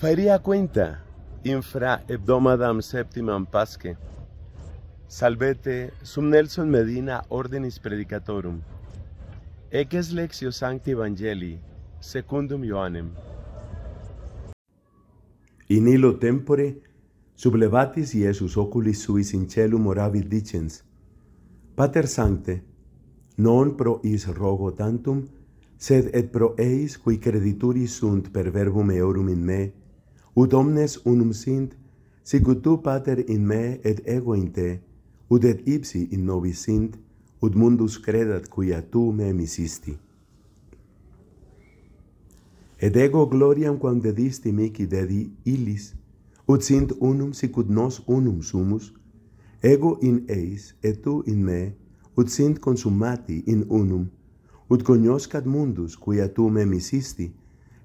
Faeria QUINTA infra hebdomadam septimam pasque. Salvete sum Nelson Medina ordinis predicatorum. Eques lexio sancti evangelii secundum Ioannem. In illo tempore sublevatis Iesus oculis suis in celum oravit dicens, Pater Sancte, non pro is rogo tantum, sed et pro eis cui credituris sunt per verbum eorum in me, ut omnes unum sint, sic ut tu, Pater, in me et ego in te, ut et ipsi in nobis sint, ut mundus credat quia tu me misisti. Et ego gloriam quam dedisti mici dedi illis, ut sint unum sic ut nos unum sumus, ego in eis et tu in me, ut sint consumati in unum, ut cognoscat mundus quia tu me misisti,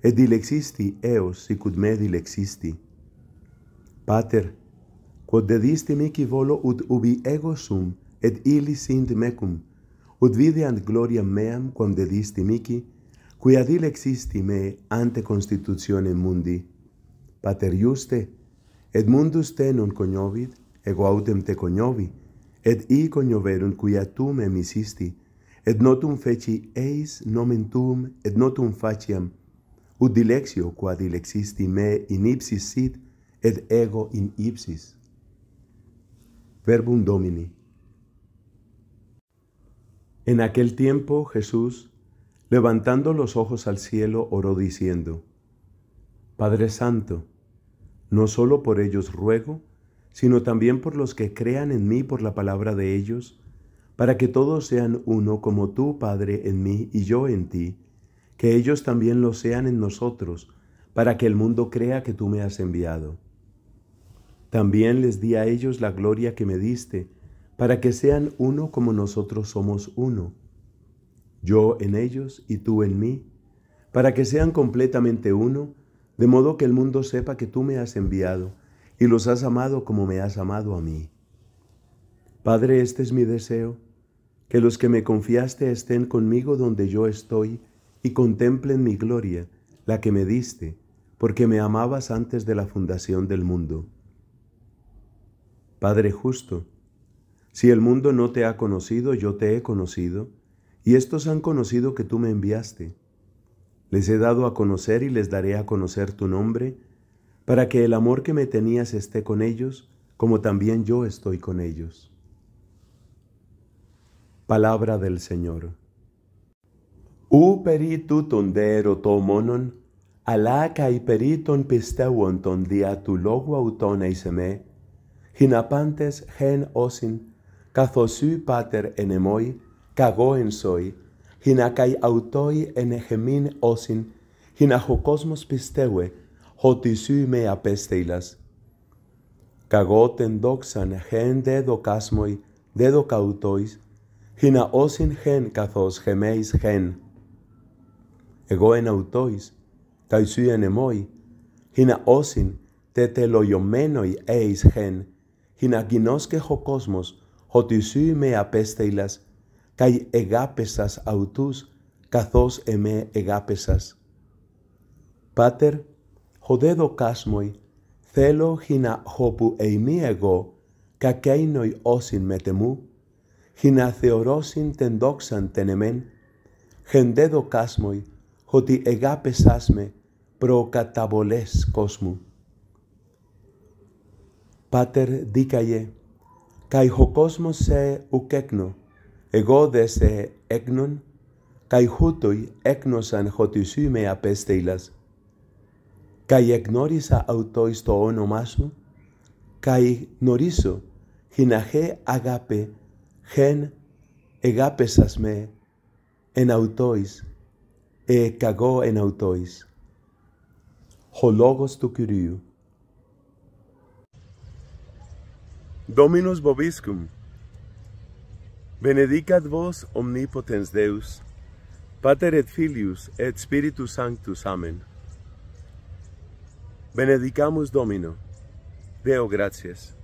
et dilexisti eos sic ut me dilexisti pater quod dedisti mihi volo ut ubi ego sum et illi sint mecum ut videant gloria meam quam dedisti mihi qui ad existi me ante constitutione mundi pater iuste et mundus te non cognovit ego autem te cognovi et i cognoverum quia tu me misisti et notum feci eis nomen tuum et notum faciam ut dilexio dilexisti me in ipsis sit et ego in ipsis. Verbum Domini. En aquel tiempo Jesús, levantando los ojos al cielo, oró diciendo, Padre Santo, no solo por ellos ruego, sino también por los que crean en mí por la palabra de ellos, para que todos sean uno como tú, Padre, en mí y yo en ti, que ellos también lo sean en nosotros, para que el mundo crea que tú me has enviado. También les di a ellos la gloria que me diste, para que sean uno como nosotros somos uno, yo en ellos y tú en mí, para que sean completamente uno, de modo que el mundo sepa que tú me has enviado y los has amado como me has amado a mí. Padre, este es mi deseo, que los que me confiaste estén conmigo donde yo estoy, y contemplen mi gloria, la que me diste, porque me amabas antes de la fundación del mundo. Padre justo, si el mundo no te ha conocido, yo te he conocido, y estos han conocido que tú me enviaste. Les he dado a conocer y les daré a conocer tu nombre, para que el amor que me tenías esté con ellos, como también yo estoy con ellos. Palabra del Señor. Ου περί τούτον δε ερωτώ μόνον, αλλά καί περί των τον δια του λόγου αυτών εις εμέ, χιν απάντες χεν όσιν, καθώς ου πάτερ εν εμόι, καγό εν σοι, χιν ακαί αυτοί εν εχεμήν όσιν, χιν αχ κόσμος πιστεύε, χωτι σου με απέστειλας. Καγό τεν δόξαν χεν δε δοκάσμοι, δε δοκαυτόις, χιν όσιν χεν καθώς χεμέις χεν εγώ εν αυτοίς, τα εν εμόι, χίνα όσιν τε τελοιωμένοι εις χεν, χίνα και ο κόσμος, ότι σύ με απέστειλας, καί εγάπεσας αυτούς, καθώς εμέ εγάπεσας. Πάτερ, δε δοκάσμοι, θέλω χίνα χόπου ειμί εγώ, κακέινοι όσιν τεμού, χίνα θεωρώσιν τεν δόξαν τεν εμέν, δε δοκάσμοι, ότι εγάπεσάς με προκαταβολές κόσμου. Πάτερ δίκαγε, καί ο κόσμος σε ουκέκνο, εγώ δε σε έκνον, καί χούτοι έκνωσαν χωτισού με απέστειλας. Καί εγνώρισα αυτοίς το όνομά σου, καί γνωρίσω, χιναχέ αγάπη, χεν εγάπεσας με εν αυτοίς e cago en autois. Ho logos tu curiu. Dominus boviscum. Benedicat vos omnipotens Deus, pater et filius et spiritus sanctus, amen. Benedicamus domino. Deo gratias.